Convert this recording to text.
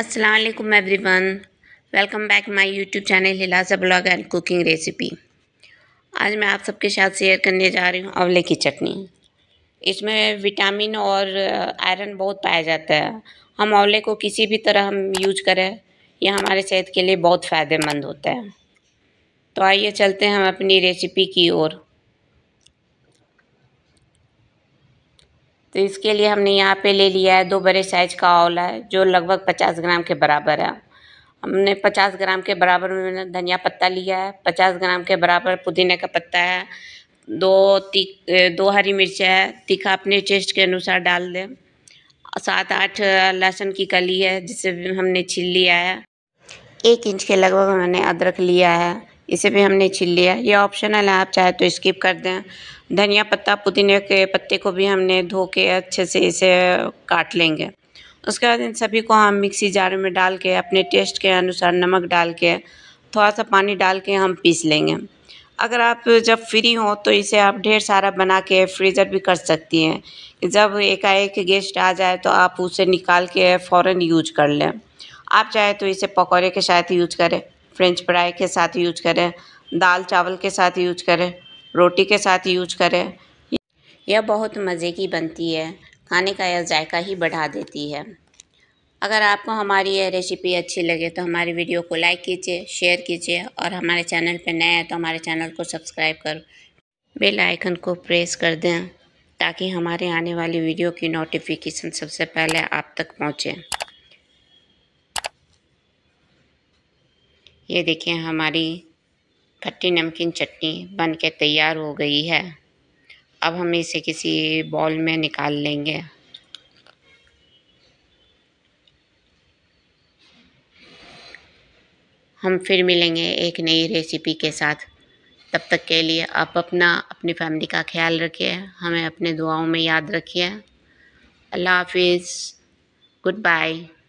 असलकुम every one welcome back my YouTube channel हिलासा blog and cooking recipe आज मैं आप सबके साथ शेयर करने जा रही हूँ आंवले की चटनी इसमें विटामिन और आयरन uh, बहुत पाया जाता है हम आंवले को किसी भी तरह हम यूज करें यह हमारे सेहत के लिए बहुत फ़ायदेमंद होता है तो आइए चलते हैं हम अपनी रेसिपी की ओर तो इसके लिए हमने यहाँ पे ले लिया है दो बड़े साइज का आंवला है जो लगभग पचास ग्राम के बराबर है हमने पचास ग्राम के बराबर में धनिया पत्ता लिया है पचास ग्राम के बराबर पुदीने का पत्ता है दो ती दो हरी मिर्च है तीखा अपने टेस्ट के अनुसार डाल दें सात आठ लहसुन की कली है जिसे हमने छील लिया है एक इंच के लगभग मैंने अदरक लिया है इसे भी हमने छील लिया ये ऑप्शनल है आप चाहे तो स्किप कर दें धनिया पत्ता पुदीने के पत्ते को भी हमने धो के अच्छे से इसे काट लेंगे उसके बाद इन सभी को हम मिक्सी जार में डाल के अपने टेस्ट के अनुसार नमक डाल के थोड़ा सा पानी डाल के हम पीस लेंगे अगर आप जब फ्री हो तो इसे आप ढेर सारा बना के फ्रीज़र भी कर सकती हैं जब एकाएक गेस्ट आ जाए तो आप उसे निकाल के फ़ौरन यूज कर लें आप चाहे तो इसे पकौड़े के साथ यूज करें फ्रेंच फ्राई के साथ यूज करें दाल चावल के साथ यूज करें रोटी के साथ यूज करें यह बहुत मज़े की बनती है खाने का यह जायका ही बढ़ा देती है अगर आपको हमारी यह रेसिपी अच्छी लगे तो हमारी वीडियो को लाइक कीजिए शेयर कीजिए और हमारे चैनल पर नए हैं तो हमारे चैनल को सब्सक्राइब कर बेल आइकन को प्रेस कर दें ताकि हमारे आने वाली वीडियो की नोटिफिकेशन सबसे पहले आप तक पहुँचें ये देखिए हमारी खट्टी नमकीन चटनी बन के तैयार हो गई है अब हम इसे किसी बॉल में निकाल लेंगे हम फिर मिलेंगे एक नई रेसिपी के साथ तब तक के लिए आप अपना अपनी फैमिली का ख्याल रखिए हमें अपने दुआओं में याद रखिए अल्लाह हाफिज़ गुड बाय